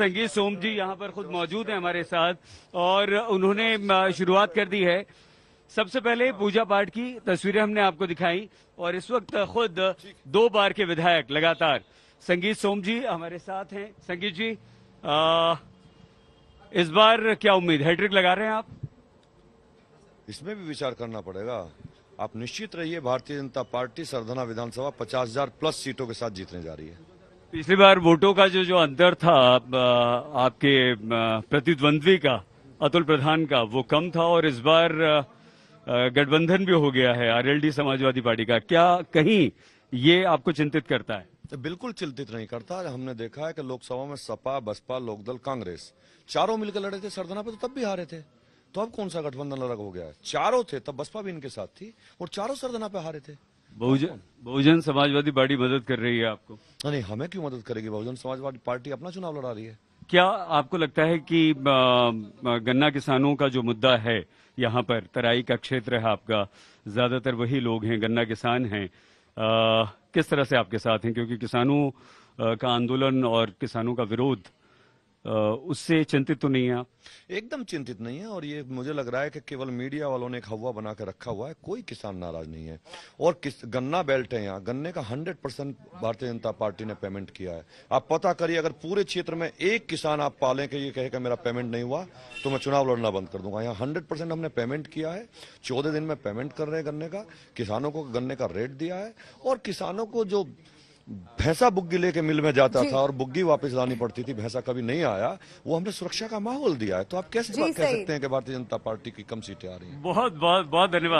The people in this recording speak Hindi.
संगीत सोम जी यहाँ पर खुद मौजूद हैं हमारे साथ और उन्होंने शुरुआत कर दी है सबसे पहले पूजा पाठ की तस्वीरें हमने आपको दिखाई और इस वक्त खुद दो बार के विधायक लगातार संगीत सोम जी हमारे साथ हैं संगीत जी आ, इस बार क्या उम्मीद हैट्रिक लगा रहे हैं आप इसमें भी विचार करना पड़ेगा आप निश्चित रहिए भारतीय जनता पार्टी सरधना विधानसभा पचास हजार प्लस सीटों के साथ जीतने जा रही है पिछली बार वोटों का जो जो अंतर था आपके प्रतिद्वंद्वी का अतुल प्रधान का वो कम था और इस बार गठबंधन भी हो गया है आरएलडी समाजवादी पार्टी का क्या कहीं ये आपको चिंतित करता है तो बिल्कुल चिंतित नहीं करता हमने देखा है कि लोकसभा में सपा बसपा लोकदल कांग्रेस चारों मिलकर लड़े थे सरदना पे तो तब भी हारे थे तो अब कौन सा गठबंधन अलग हो गया है चारों थे तब बसपा भी इनके साथ थी और चारों सरदना पे हारे थे बहुजन बहुजन समाजवादी पार्टी मदद कर रही है आपको नहीं हमें क्यों मदद करेगी बहुजन समाजवादी पार्टी अपना चुनाव लड़ा रही है क्या आपको लगता है कि गन्ना किसानों का जो मुद्दा है यहाँ पर तराई का क्षेत्र है आपका ज्यादातर वही लोग हैं गन्ना किसान हैं किस तरह से आपके साथ हैं क्योंकि किसानों का आंदोलन और किसानों का विरोध उससे चिंतित तो नहीं है आप एकदम चिंतित नहीं है और ये मुझे लग रहा है कि केवल मीडिया वालों ने एक हवा बना के रखा हुआ है कोई किसान नाराज नहीं है और किस गन्ना बेल्ट है यहाँ गन्ने का 100 परसेंट भारतीय जनता पार्टी ने पेमेंट किया है आप पता करिए अगर पूरे क्षेत्र में एक किसान आप पालें कि ये कहे कि मेरा पेमेंट नहीं हुआ तो मैं चुनाव लड़ना बंद कर दूंगा यहाँ हंड्रेड हमने पेमेंट किया है चौदह दिन में पेमेंट कर रहे हैं गन्ने का किसानों को गन्ने का रेट दिया है और किसानों को जो भैंसा बुग्गी लेके मिल में जाता था और बुग्गी वापस लानी पड़ती थी भैंसा कभी नहीं आया वो हमने सुरक्षा का माहौल दिया है तो आप कैसे कह सकते हैं कि भारतीय जनता पार्टी की कम सीटें आ रही हैं बहुत बहुत बहुत धन्यवाद